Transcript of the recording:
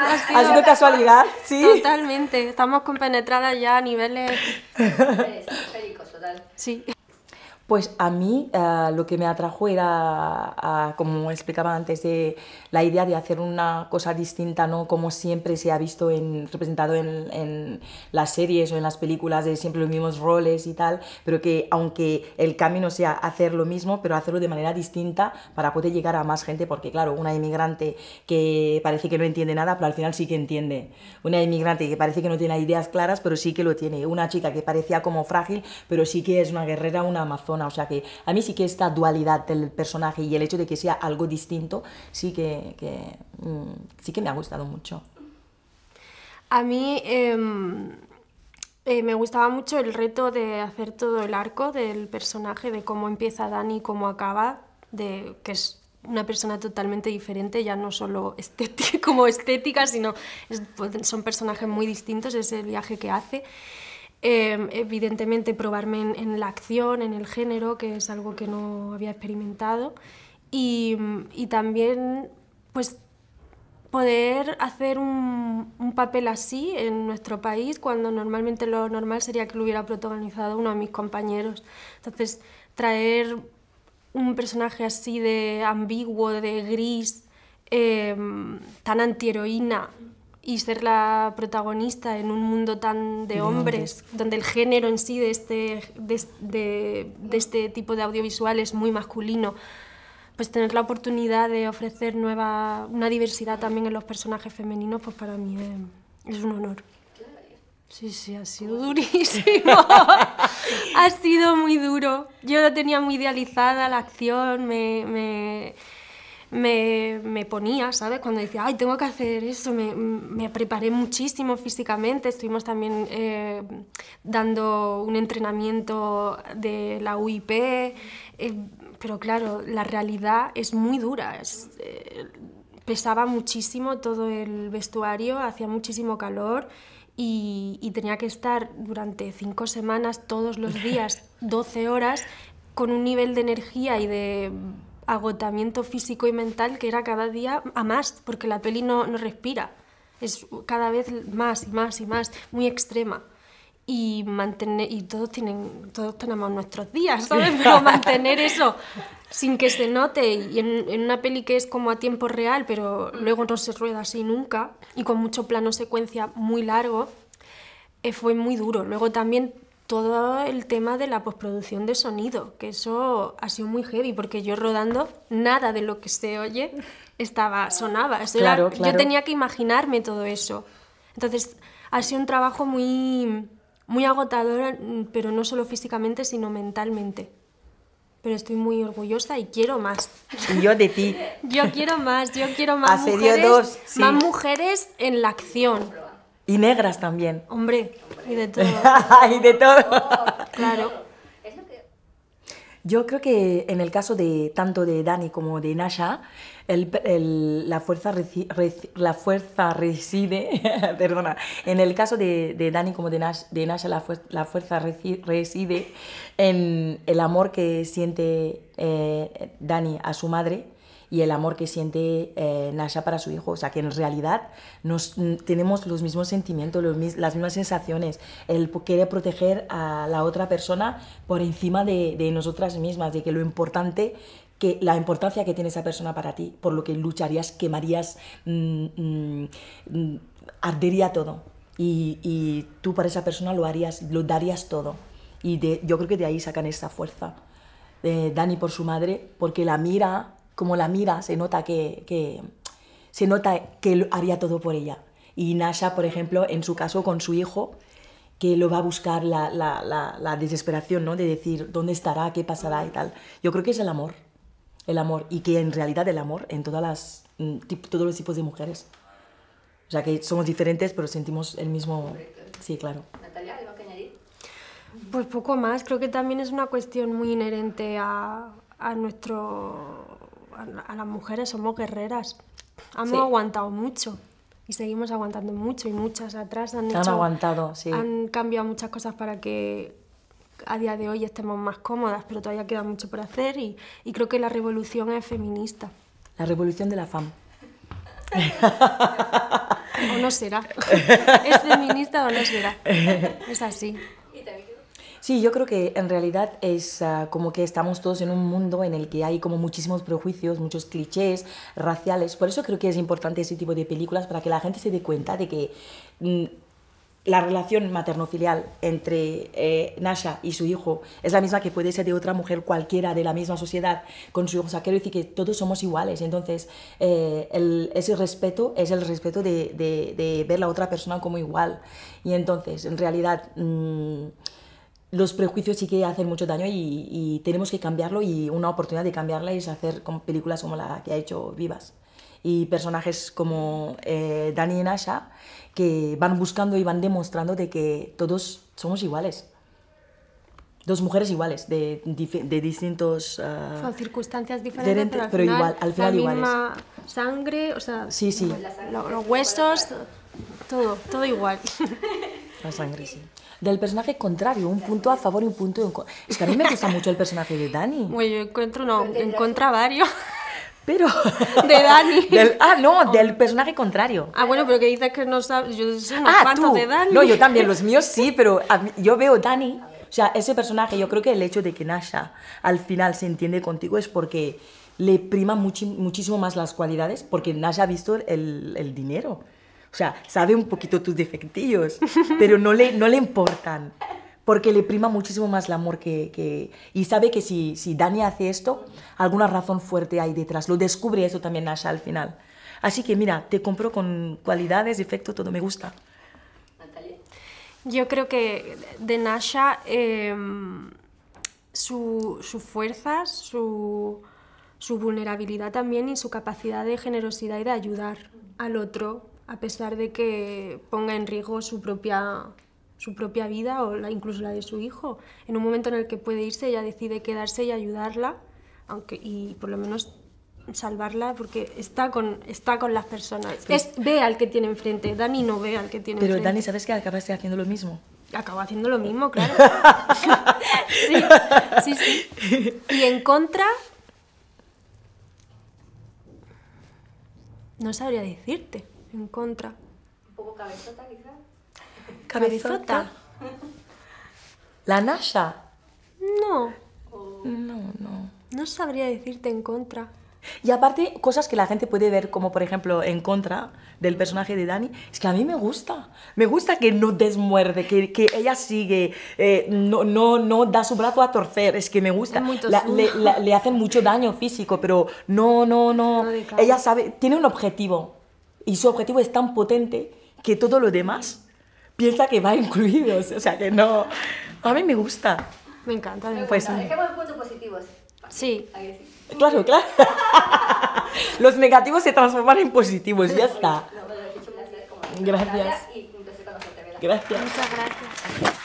¿Así? ha sido, casualidad, sí. Totalmente, estamos compenetradas ya a niveles... Total. Sí. Pues a mí eh, lo que me atrajo era, como explicaba antes, de la idea de hacer una cosa distinta, ¿no? como siempre se ha visto representado en, en, las series o en las películas, de siempre los mismos roles y tal, pero que aunque el camino sea hacer lo mismo, pero hacerlo de manera distinta para poder llegar a más gente, porque claro, una inmigrante que parece que no entiende nada, pero al final sí que entiende. Una inmigrante que parece que no tiene ideas claras, pero sí que lo tiene. Una chica que parecía como frágil, pero sí que es una guerrera, una amazona o sea que a mí sí que esta dualidad del personaje y el hecho de que sea algo distinto, sí que, mm, sí que me ha gustado mucho. A mí em, eh, me gustaba mucho el reto de hacer todo el arco del personaje, de cómo empieza Dani y cómo acaba, de que es una persona totalmente diferente, ya no solo como estética, sino pues, son personajes muy distintos, es el viaje que hace. Em, evidentemente probarme en, la acción, en el género, que es algo que no había experimentado. Y, también pues poder hacer un, papel así en nuestro país cuando normalmente lo normal sería que lo hubiera protagonizado uno de mis compañeros. Entonces, traer un personaje así de ambiguo, de gris, em, tan antiheroína, y ser la protagonista en un mundo tan de, hombres, donde el género en sí de este, de, este tipo de audiovisual es muy masculino, pues tener la oportunidad de ofrecer nueva, una diversidad también en los personajes femeninos, pues para mí es, un honor. Sí, sí, ha sido durísimo. ha sido muy duro. Yo lo tenía muy idealizada, la acción, me me, ponía, ¿sabes? Cuando decía, ay, tengo que hacer eso, me, preparé muchísimo físicamente, estuvimos también eh, dando un entrenamiento de la UIP, eh, pero claro, la realidad es muy dura. Eh, pesaba muchísimo todo el vestuario, hacía muchísimo calor y, y, tenía que estar durante cinco semanas, todos los días, 12 horas, con un nivel de energía y de agotamiento físico y mental que era cada día a más, porque la peli no, no respira. Es cada vez más y más y más, muy extrema. Y, mantener, y todos, tienen, todos tenemos nuestros días, ¿sabes? Pero mantener eso sin que se note y en, una peli que es como a tiempo real, pero luego no se rueda así nunca y con mucho plano secuencia muy largo, eh, fue muy duro. Luego también todo el tema de la postproducción de sonido, que eso ha sido muy heavy, porque yo rodando nada de lo que se oye estaba, sonaba. Yo tenía que imaginarme todo eso. Entonces, ha sido un trabajo muy, muy agotador, pero no solo físicamente, sino mentalmente. Pero estoy muy orgullosa y quiero más. yo de ti. yo quiero más, yo quiero más, más mujeres en la acción y negras también. Hombre, y de todo. y de todo. claro. Yo creo que en el caso de tanto de Dani como de Nasha, el, la, fuerza la fuerza reside, perdona, en el caso de, Dani como de, Nash, de Nasha, la, la fuerza reside en el amor que siente eh, Dani a su madre y el amor que siente eh, Nasha para su hijo. O sea, que en realidad nos, mm, tenemos los mismos sentimientos, las mismas sensaciones. Él quiere proteger a la otra persona por encima de, nosotras mismas, de que lo importante que la importancia que tiene esa persona para ti, por lo que lucharías, quemarías, mm, mm, ardería todo. Y, tú para esa persona lo harías, lo darías todo. Y yo creo que de ahí sacan esa fuerza. de eh, Dani por su madre, porque la mira como la mira, se nota que, se nota que haría todo por ella. Y Nasha, por ejemplo, en su caso con su hijo, que lo va a buscar la, la, la, desesperación, ¿no? De decir dónde estará, qué pasará y tal. Yo creo que es el amor, el amor, y que en realidad el amor en todas las, mm, todos los tipos de mujeres. O sea que somos diferentes, pero sentimos el mismo... Sí, claro. Natalia, ¿algo que añadir? Pues poco más. Creo que también es una cuestión muy inherente a, a nuestro a las mujeres somos guerreras. Hemos aguantado mucho y seguimos aguantando mucho y muchas atrás han, han aguantado, han cambiado muchas cosas para que a día de hoy estemos más cómodas, pero todavía queda mucho por hacer y, y creo que la revolución es feminista. La revolución de la fam. o no será. ¿Es feminista o no será? Es así. Sí, yo creo que en realidad es ah, como que estamos todos en un mundo en el que hay como muchísimos prejuicios, muchos clichés raciales. Por eso creo que es importante ese tipo de películas para que la gente se dé cuenta de que mm, la relación materno-filial entre eh, Nasha y su hijo es la misma que puede ser de otra mujer cualquiera de la misma sociedad con su hijo. O sea, quiero decir que todos somos iguales. Entonces, eh, ese respeto es el respeto de, ver a la otra persona como igual. Y entonces, en realidad... Mm, los prejuicios sí que hacen mucho daño y, tenemos que cambiarlo y una oportunidad de cambiarla es hacer con películas como la que ha hecho Vivas y personajes como eh, Dani y Nasha que van buscando y van demostrando de que todos somos iguales. Dos mujeres iguales, de, de distintos... Eh, Son circunstancias diferentes, pero, igual, al final la misma sangre, o sea, sí, sí. Los, los huesos, todo, todo igual. La sangre, sí del personaje contrario, un punto a favor y un punto en contra. Es que a mí me gusta mucho el personaje de Dani. Bueno, yo encuentro, no, contra varios. Pero. De Dani. ah, no, oh. del personaje contrario. Ah, bueno, pero que dices que no sabes. Yo soy ah, de Dani. No, yo también, los míos sí, pero yo veo Dani. O sea, ese personaje, yo creo que el hecho de que Nasha al final se entiende contigo es porque le prima muchísimo más las cualidades, porque Nasha ha visto el, el dinero. O sea, sabe un poquito tus defectillos, pero no le, no le importan, porque le prima muchísimo más el amor que... que... y sabe que si, si Dani hace esto, alguna razón fuerte hay detrás. Lo descubre eso también Nasha al final. Así que mira, te compro con cualidades, defecto, todo me gusta. Natalia. Yo creo que de Nasha em, su, su, fuerza, su vulnerabilidad también y su capacidad de generosidad y de ayudar al otro a pesar de que ponga en riesgo su propia, su propia vida o incluso la de su hijo. En un momento en el que puede irse, ella decide quedarse y ayudarla, aunque, y por lo menos salvarla porque está con, está con las personas. ve al que tiene enfrente, Dani no ve al que tiene Pero enfrente. Pero Dani, ¿sabes que acabaste haciendo lo mismo? Acabo haciendo lo mismo, claro. sí, sí. Y en contra... No sabría decirte en contra. Un poco cabezota, quizás. ¿Cabezota? ¿La Nasha? No. No, no. No sabría decirte en contra. Y aparte, cosas que la gente puede ver, como por ejemplo en contra del personaje de Dani, es que a mí me gusta. Me gusta que no desmuerde, que, que ella sigue, eh, no, no, no da su brazo a torcer, es que me gusta. mucho le, le, hacen mucho daño físico, pero no, no, no. no ella sabe, tiene un objetivo y su objetivo es tan potente que todo lo demás piensa que va incluido. O sea, que no. A mí me gusta. Me encanta. pues, Dejemos puntos positivos. Sí. sí. Claro, claro. los negativos se transforman en positivos, ya está. Gracias. Gracias. Muchas gracias.